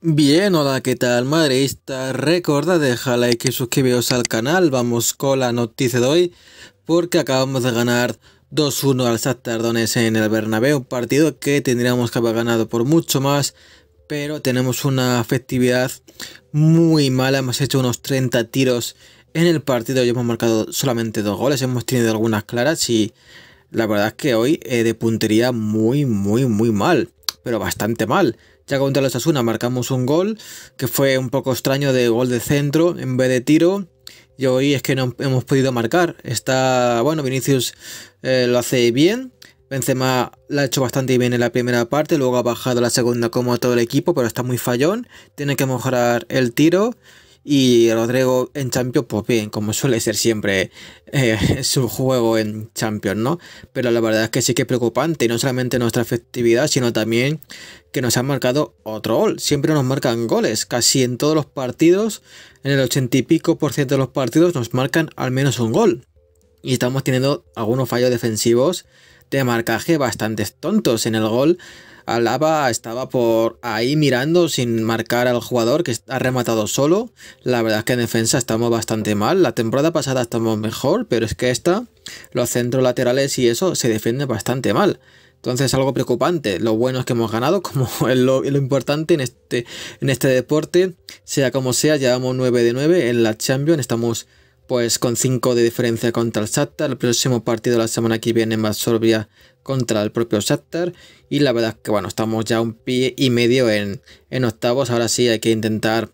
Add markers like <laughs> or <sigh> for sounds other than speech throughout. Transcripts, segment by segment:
Bien, hola, ¿qué tal madreísta? Recuerda dejar like y suscribiros al canal, vamos con la noticia de hoy, porque acabamos de ganar 2-1 al Satardones en el Bernabéu, un partido que tendríamos que haber ganado por mucho más, pero tenemos una efectividad muy mala, hemos hecho unos 30 tiros en el partido y hemos marcado solamente dos goles, hemos tenido algunas claras y la verdad es que hoy he eh, de puntería muy, muy, muy mal, pero bastante mal. Ya contra los Asuna marcamos un gol que fue un poco extraño de gol de centro en vez de tiro. Y hoy es que no hemos podido marcar. Está, bueno, Vinicius eh, lo hace bien. Benzema la ha hecho bastante bien en la primera parte, luego ha bajado la segunda como todo el equipo, pero está muy fallón. Tiene que mejorar el tiro y Rodrigo en Champions, pues bien, como suele ser siempre eh, <laughs> su juego en Champions, ¿no? Pero la verdad es que sí que es preocupante, y no solamente nuestra efectividad, sino también que nos han marcado otro gol. Siempre nos marcan goles, casi en todos los partidos, en el ochenta y pico por ciento de los partidos nos marcan al menos un gol. Y estamos teniendo algunos fallos defensivos de marcaje bastante tontos en el gol. Alaba estaba por ahí mirando sin marcar al jugador que ha rematado solo. La verdad es que en defensa estamos bastante mal. La temporada pasada estamos mejor, pero es que esta, los centros laterales y eso se defiende bastante mal. Entonces algo preocupante. Lo bueno es que hemos ganado, <laughs> como es lo, lo, importante en este, en este deporte. Sea como sea, llevamos 9 de 9 en la Champions. Estamos pues con 5 de diferencia contra el Shakhtar. El próximo partido de la semana que viene más Varsovia contra el propio Shakhtar. Y la verdad es que bueno, estamos ya un pie y medio en, en octavos. Ahora sí hay que intentar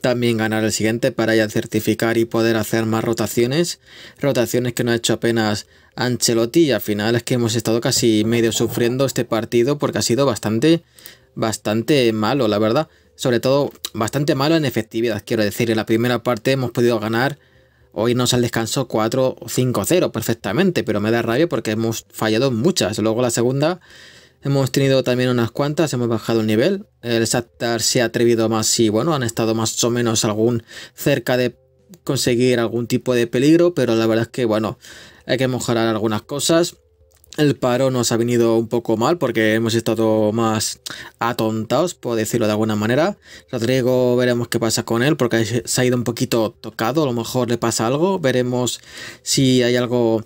también ganar el siguiente para ya certificar y poder hacer más rotaciones. Rotaciones que no ha hecho apenas Ancelotti y al final es que hemos estado casi medio sufriendo este partido porque ha sido bastante, bastante malo, la verdad. Sobre todo bastante malo en efectividad, quiero decir. En la primera parte hemos podido ganar Hoy nos han descanso 4-5-0 perfectamente, pero me da rabia porque hemos fallado muchas. Luego la segunda hemos tenido también unas cuantas, hemos bajado el nivel. El Shakhtar se ha atrevido más y bueno, han estado más o menos algún cerca de conseguir algún tipo de peligro, pero la verdad es que bueno, hay que mejorar algunas cosas el paro nos ha venido un poco mal porque hemos estado más atontados, por decirlo de alguna manera. Rodrigo, veremos qué pasa con él porque se ha ido un poquito tocado, a lo mejor le pasa algo, veremos si hay algo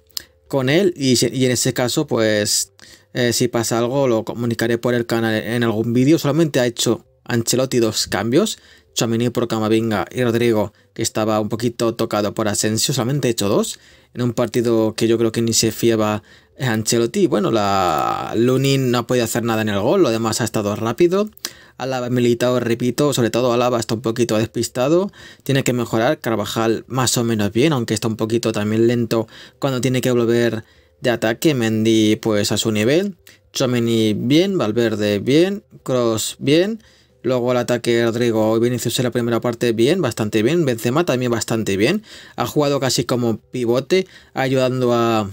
con él y, en ese caso pues eh, si pasa algo lo comunicaré por el canal en algún vídeo. Solamente ha hecho Ancelotti dos cambios, Chamini por Camavinga y Rodrigo, que estaba un poquito tocado por Asensio, solamente hecho dos, en un partido que yo creo que ni se fiaba Ancelotti. Bueno, la Lunin no ha podido hacer nada en el gol, lo demás ha estado rápido. Alaba militado, repito, sobre todo Alaba está un poquito despistado, tiene que mejorar. Carvajal más o menos bien, aunque está un poquito también lento cuando tiene que volver de ataque. Mendy pues a su nivel. Chomini bien, Valverde bien, Cross bien. Luego el ataque Rodrigo y Vinicius en la primera parte bien, bastante bien. Benzema también bastante bien. Ha jugado casi como pivote, ayudando a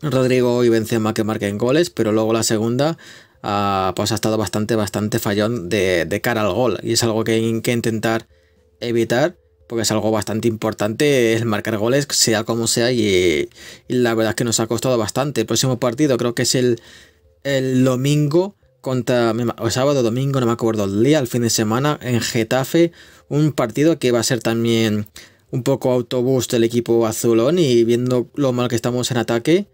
Rodrigo y Benzema que marquen goles, pero luego la segunda ah, pues ha estado bastante, bastante fallón de, cara al gol. Y es algo que hay que intentar evitar, porque es algo bastante importante el marcar goles, sea como sea, y, la verdad es que nos ha costado bastante. El próximo partido creo que es el domingo contra sábado, domingo, no me acuerdo el día, el fin de semana, en Getafe, un partido que va a ser también un poco autobús del equipo azulón y viendo lo mal que estamos en ataque,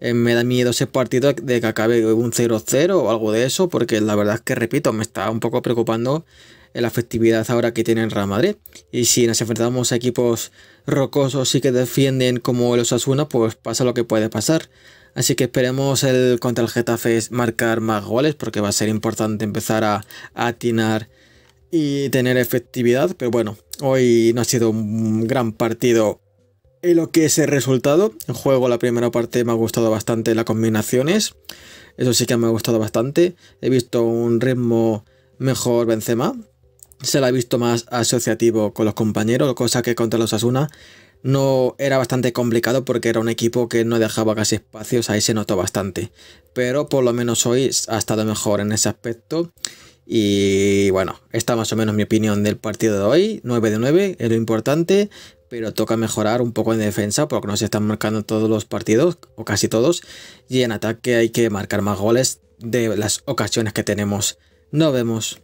eh, me da miedo ese partido de que acabe un 0-0 o algo de eso, porque la verdad es que, repito, me está un poco preocupando la efectividad ahora que tiene el Real Madrid. Y si nos enfrentamos a equipos rocosos y que defienden como los Asuna pues pasa lo que puede pasar. Así que esperemos el contra el Getafe marcar más goles porque va a ser importante empezar a, atinar y tener efectividad. Pero bueno, hoy no ha sido un gran partido en lo que es el resultado. En juego la primera parte me ha gustado bastante las combinaciones. Eso sí que me ha gustado bastante. He visto un ritmo mejor Benzema. Se la ha visto más asociativo con los compañeros, cosa que contra los Asuna no era bastante complicado porque era un equipo que no dejaba casi espacios, ahí se notó bastante. Pero por lo menos hoy ha estado mejor en ese aspecto. Y bueno, esta más o menos mi opinión del partido de hoy. 9 de 9 es lo importante, pero toca mejorar un poco en defensa porque no se están marcando todos los partidos, o casi todos. Y en ataque hay que marcar más goles de las ocasiones que tenemos. Nos vemos.